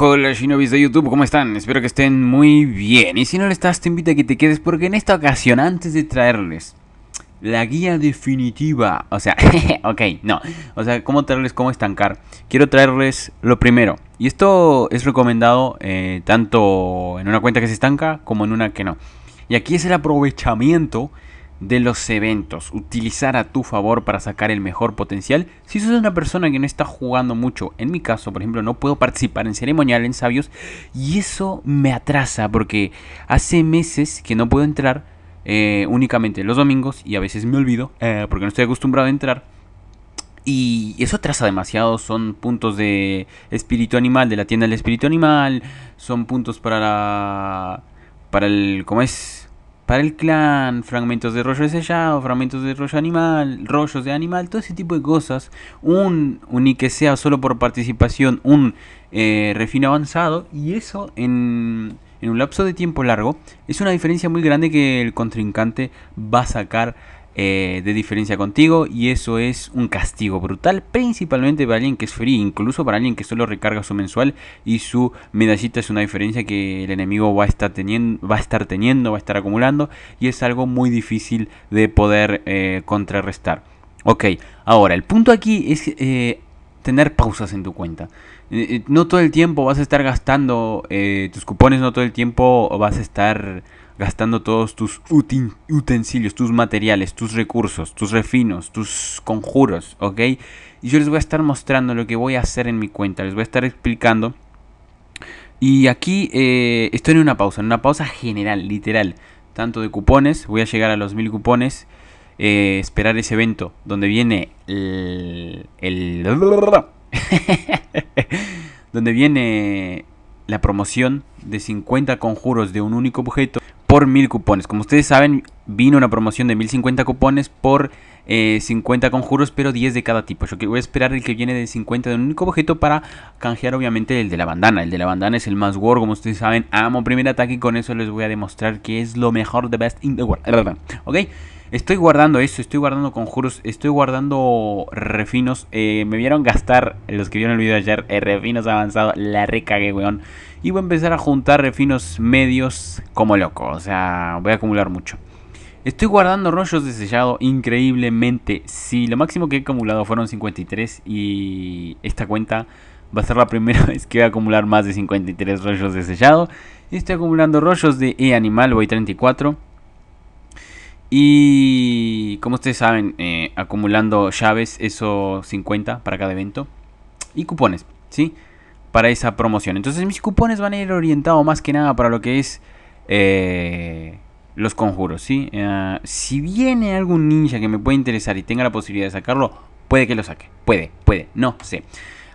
Hola Shinobis de YouTube, ¿cómo están? Espero que estén muy bien. Y si no lo estás, te invito a que te quedes porque en esta ocasión, antes de traerles la guía definitiva, o sea, ok, no, o sea, cómo traerles cómo estancar, quiero traerles lo primero. Y esto es recomendado eh, tanto en una cuenta que se estanca como en una que no. Y aquí es el aprovechamiento de los eventos, utilizar a tu favor para sacar el mejor potencial. Si sos una persona que no está jugando mucho, en mi caso, por ejemplo, no puedo participar en ceremonial en sabios y eso me atrasa porque hace meses que no puedo entrar eh, únicamente los domingos y a veces me olvido eh, porque no estoy acostumbrado a entrar. Y eso atrasa demasiado. Son puntos de espíritu animal, de la tienda del espíritu animal. Son puntos para Para el. ¿Cómo es? para el clan, fragmentos de rollo sellado, fragmentos de rollo animal, rollos de animal, todo ese tipo de cosas. Un, unique que sea solo por participación, un eh, refino avanzado. Y eso en, en un lapso de tiempo largo es una diferencia muy grande que el contrincante va a sacar eh, de diferencia contigo y eso es un castigo brutal, principalmente para alguien que es free, incluso para alguien que solo recarga su mensual y su medallita es una diferencia que el enemigo va a estar teniendo, va a estar, teniendo, va a estar acumulando y es algo muy difícil de poder eh, contrarrestar. Ok, ahora el punto aquí es eh, tener pausas en tu cuenta. No todo el tiempo vas a estar gastando tus cupones, no todo el tiempo vas a estar gastando todos tus utensilios, tus materiales, tus recursos, tus refinos, tus conjuros, ¿ok? Y yo les voy a estar mostrando lo que voy a hacer en mi cuenta, les voy a estar explicando. Y aquí eh, estoy en una pausa, en una pausa general, literal, tanto de cupones, voy a llegar a los mil cupones. Eh, esperar ese evento donde viene el, el donde viene la promoción de 50 conjuros de un único objeto por mil cupones. Como ustedes saben, vino una promoción de 1050 cupones por eh, cincuenta 50 conjuros, pero 10 de cada tipo. Yo voy a esperar el que viene de 50 de un único objeto para canjear obviamente el de la bandana. El de la bandana es el más gordo como ustedes saben. Amo primer ataque y con eso les voy a demostrar que es lo mejor de Best in the World. ¿Ok? Estoy guardando eso, estoy guardando conjuros, estoy guardando refinos. Eh, me vieron gastar, los que vieron el video ayer, eh, refinos avanzados. La recagué, weón. Y voy a empezar a juntar refinos medios como loco. O sea, voy a acumular mucho. Estoy guardando rollos de sellado increíblemente. Si, lo máximo que he acumulado fueron 53 y esta cuenta va a ser la primera vez que voy a acumular más de 53 rollos de sellado. Estoy acumulando rollos de E-Animal, voy 34. Y como ustedes saben, eh, acumulando llaves, eso 50 para cada evento. Y cupones, ¿sí? Para esa promoción. Entonces mis cupones van a ir orientados más que nada para lo que es eh, los conjuros, ¿sí? Eh, si viene algún ninja que me pueda interesar y tenga la posibilidad de sacarlo, puede que lo saque. Puede, puede, no sé.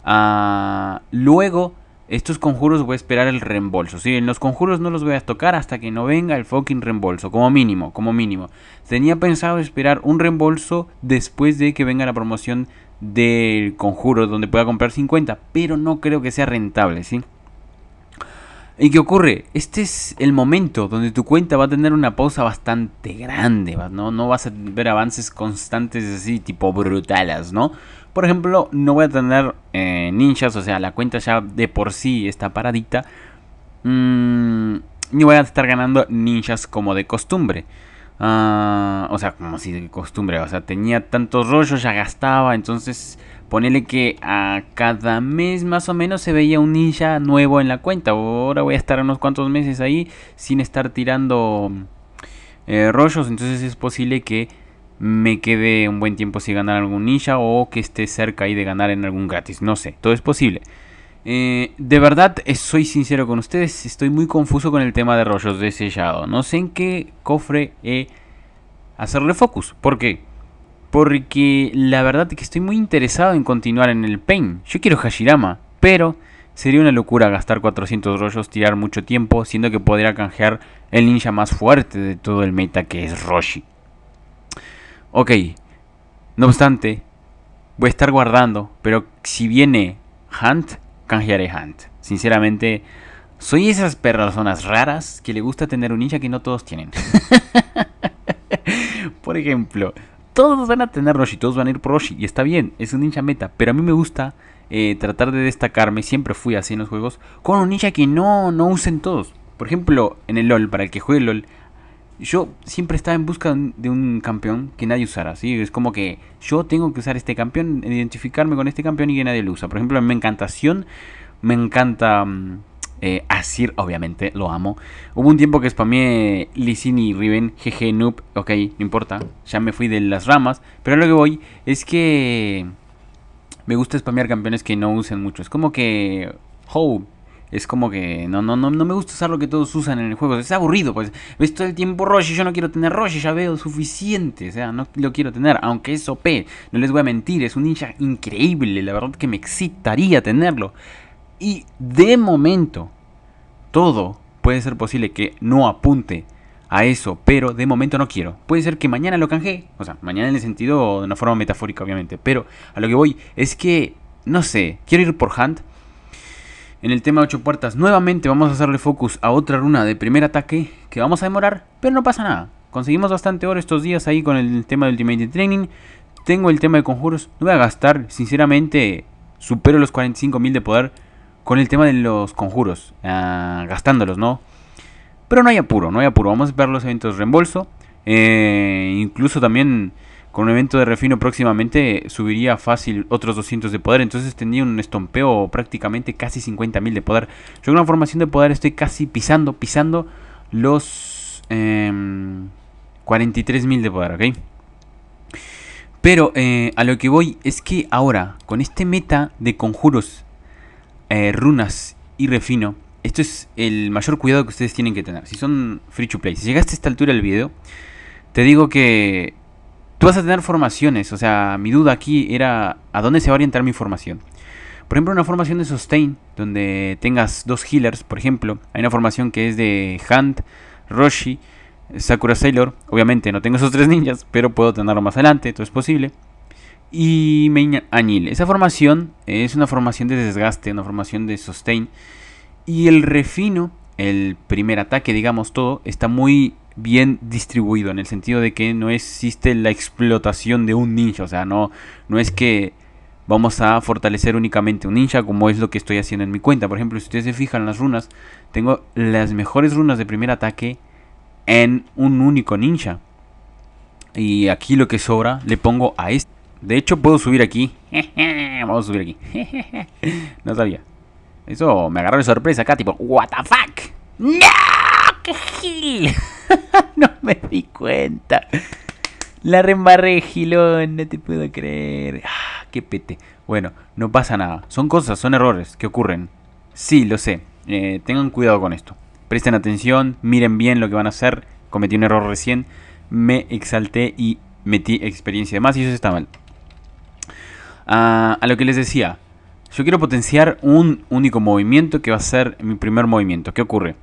Ah, luego estos conjuros voy a esperar el reembolso. ¿sí? En los conjuros no los voy a tocar hasta que no venga el fucking reembolso. Como mínimo, como mínimo. Tenía pensado esperar un reembolso después de que venga la promoción del conjuro donde pueda comprar 50. Pero no creo que sea rentable, ¿sí? ¿Y qué ocurre? Este es el momento donde tu cuenta va a tener una pausa bastante grande, ¿no? No vas a ver avances constantes así, tipo brutales, ¿no? Por ejemplo, no voy a tener eh, ninjas, o sea, la cuenta ya de por sí está paradita. Mm, ni voy a estar ganando ninjas como de costumbre. Ah, o sea, como si de costumbre, o sea, tenía tantos rollos, ya gastaba, entonces ponele que a cada mes más o menos se veía un ninja nuevo en la cuenta. Ahora voy a estar unos cuantos meses ahí sin estar tirando eh, rollos, entonces es posible que me quede un buen tiempo si ganar algún ninja o que esté cerca ahí de ganar en algún gratis. No sé, todo es posible. Eh, de verdad, eh, soy sincero con ustedes, estoy muy confuso con el tema de rollos de sellado. No sé en qué cofre hacerle focus. ¿Por qué? Porque la verdad es que estoy muy interesado en continuar en el Pain. Yo quiero Hashirama, pero sería una locura gastar 400 rollos, tirar mucho tiempo, siendo que podría canjear el ninja más fuerte de todo el meta que es Roshi. Ok, no obstante, voy a estar guardando, pero si viene Hunt, canjearé Hunt. Sinceramente, soy esas personas raras que le gusta tener un ninja que no todos tienen. por ejemplo, todos van a tener Roshi, todos van a ir por Roshi, y está bien, es un ninja meta, pero a mí me gusta eh, tratar de destacarme, siempre fui así en los juegos, con un ninja que no, no usen todos. Por ejemplo, en el LOL, para el que juegue LOL, yo siempre estaba en busca de un campeón que nadie usara, ¿sí? Es como que yo tengo que usar este campeón, identificarme con este campeón y que nadie lo usa. Por ejemplo, a mí me encanta Sion, me encanta mm, eh, Asir, obviamente, lo amo. Hubo un tiempo que spamé Sin y Riven, GG, noob, ok, no importa, ya me fui de las ramas. Pero lo que voy es que me gusta spamear campeones que no usen mucho. Es como que... Hope oh, es como que no, no, no, no me gusta usar lo que todos usan en el juego. Es aburrido, pues. Ves todo el tiempo Roshi, yo no quiero tener Roche. ya veo suficiente. O sea, no lo quiero tener, aunque es OP. No les voy a mentir, es un ninja increíble. La verdad que me excitaría tenerlo. Y de momento, todo puede ser posible que no apunte a eso, pero de momento no quiero. Puede ser que mañana lo canje. o sea, mañana en el sentido de una forma metafórica, obviamente, pero a lo que voy es que, no sé, quiero ir por Hunt, en el tema 8 puertas, nuevamente vamos a hacerle focus a otra runa de primer ataque que vamos a demorar, pero no pasa nada. Conseguimos bastante oro estos días ahí con el tema de Ultimate Training. Tengo el tema de conjuros, no voy a gastar, sinceramente supero los mil de poder con el tema de los conjuros, ah, gastándolos, ¿no? Pero no hay apuro, no hay apuro, vamos a esperar los eventos de reembolso. Eh, incluso también con un evento de refino próximamente subiría fácil otros 200 de poder. Entonces tendría un estompeo prácticamente casi 50.000 de poder. Yo con una formación de poder estoy casi pisando, pisando los eh, em, 43.000 de poder, ¿ok? Pero eh, a lo que voy es que ahora, con este meta de conjuros, eh, runas y refino, esto es el mayor cuidado que ustedes tienen que tener. Si son free to play, si llegaste a esta altura del video, te digo que Tú vas a tener formaciones, o sea, mi duda aquí era a dónde se va a orientar mi formación. Por ejemplo, una formación de sustain, donde tengas dos healers, por ejemplo. Hay una formación que es de Hunt, Roshi, Sakura Sailor. Obviamente no tengo esos tres ninjas, pero puedo tenerlo más adelante, todo es posible. Y Main Anil. Esa formación es una formación de desgaste, una formación de sustain. Y el refino, el primer ataque, digamos todo, está muy bien distribuido, en el sentido de que no existe la explotación de un ninja, o sea, no, no es que vamos a fortalecer únicamente un ninja como es lo que estoy haciendo en mi cuenta. Por ejemplo, si ustedes se fijan en las runas, tengo las mejores runas de primer ataque en un único ninja. Y aquí lo que sobra le pongo a este. De hecho, puedo subir aquí. Vamos a subir aquí. No sabía. Eso me agarró de sorpresa acá, tipo, ¿What the fuck? ¡No! no me di cuenta. La rembarré, Gilón, no te puedo creer. Ah, qué pete. Bueno, no pasa nada. Son cosas, son errores que ocurren. Sí, lo sé. Eh, tengan cuidado con esto. Presten atención, miren bien lo que van a hacer. Cometí un error recién. Me exalté y metí experiencia de más y eso está mal. Ah, a lo que les decía, yo quiero potenciar un único movimiento que va a ser mi primer movimiento. ¿Qué ocurre?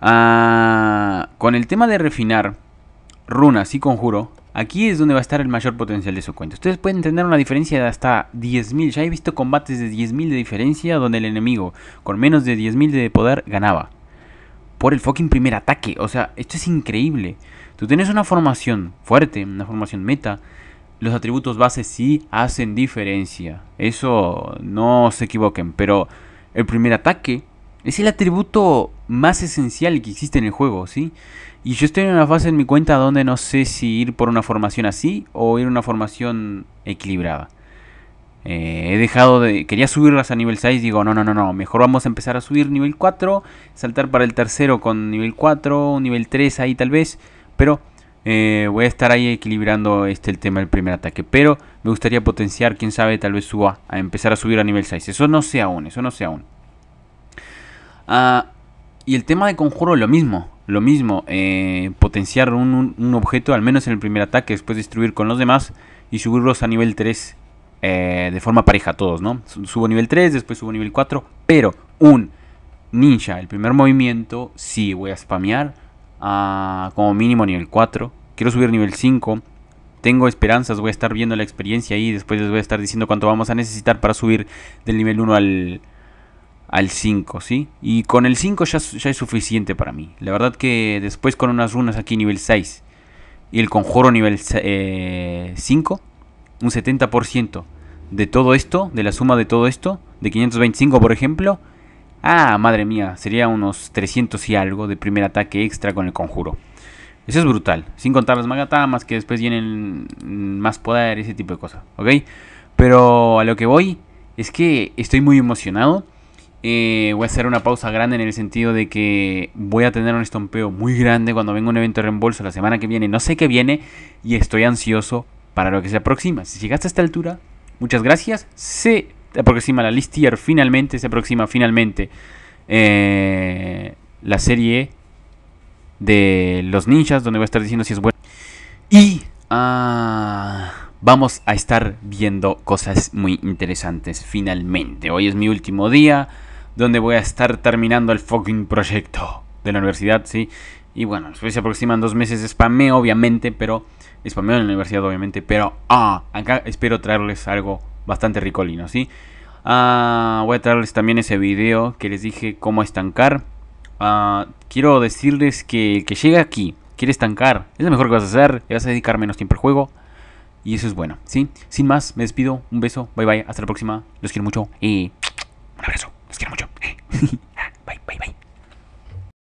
Ah, con el tema de refinar runas y conjuro, aquí es donde va a estar el mayor potencial de su cuenta. Ustedes pueden tener una diferencia de hasta 10.000. Ya he visto combates de 10.000 de diferencia donde el enemigo con menos de 10.000 de poder ganaba. Por el fucking primer ataque. O sea, esto es increíble. Tú tienes una formación fuerte, una formación meta. Los atributos base sí hacen diferencia. Eso no se equivoquen. Pero el primer ataque es el atributo más esencial que existe en el juego, ¿sí? Y yo estoy en una fase en mi cuenta donde no sé si ir por una formación así o ir a una formación equilibrada. Eh, he dejado de. Quería subirlas a nivel 6. Digo, no, no, no, no. Mejor vamos a empezar a subir nivel 4. Saltar para el tercero con nivel 4. nivel 3 ahí tal vez. Pero eh, voy a estar ahí equilibrando este el tema del primer ataque. Pero me gustaría potenciar, quién sabe, tal vez suba a empezar a subir a nivel 6. Eso no sé aún, eso no sé aún. Ah, y el tema de conjuro, lo mismo. Lo mismo. Eh, potenciar un, objeto, al menos en el primer ataque, después destruir con los demás y subirlos a nivel 3 eh, de forma pareja a todos, ¿no? Subo nivel 3, después subo nivel 4. Pero un ninja, el primer movimiento, sí, voy a spamear a ah, como mínimo nivel 4. Quiero subir nivel 5 tengo esperanzas, voy a estar viendo la experiencia y después les voy a estar diciendo cuánto vamos a necesitar para subir del nivel 1 al, al 5, ¿sí? Y con el 5 ya, es suficiente para mí. La verdad que después con unas runas aquí nivel 6 y el conjuro nivel 5, eh, un 70% de todo esto, de la suma de todo esto, de 525 por ejemplo, ah, madre mía, sería unos 300 y algo de primer ataque extra con el conjuro. Eso es brutal, sin contar las magatamas que después vienen más poder, ese tipo de cosas, ¿ok? Pero a lo que voy es que estoy muy emocionado eh, voy a hacer una pausa grande en el sentido de que voy a tener un estompeo muy grande cuando venga un evento de reembolso la semana que viene. No sé qué viene y estoy ansioso para lo que se aproxima. Si llegaste a esta altura, muchas gracias. Se aproxima la list finalmente, se aproxima finalmente eh, la serie de los ninjas, donde voy a estar diciendo si es bueno. Y ah, vamos a estar viendo cosas muy interesantes finalmente. Hoy es mi último día donde voy a estar terminando el fucking proyecto de la universidad, ¿sí? Y bueno, después se aproximan dos meses de spameo, obviamente, pero... Spameo en la universidad, obviamente, pero... Ah, acá espero traerles algo bastante ricolino, ¿sí? Ah, voy a traerles también ese video que les dije cómo estancar. Ah, quiero decirles que que llega aquí, quiere estancar, es lo mejor que vas a hacer, le vas a dedicar menos tiempo al juego. Y eso es bueno, ¿sí? Sin más, me despido, un beso, bye bye, hasta la próxima, los quiero mucho y un abrazo los quiero mucho.